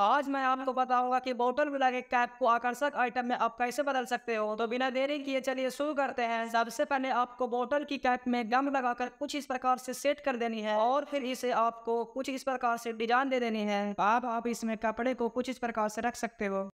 आज मैं आपको बताऊंगा कि बोतल में लगे कैप को आकर्षक आइटम में आप कैसे बदल सकते हो तो बिना देरी किए चलिए शुरू करते हैं सबसे पहले आपको बोतल की कैप में गम लगाकर कुछ इस प्रकार से सेट कर देनी है और फिर इसे आपको कुछ इस प्रकार से डिजाइन दे देनी है आप आप इसमें कपड़े को कुछ इस प्रकार से रख सकते हो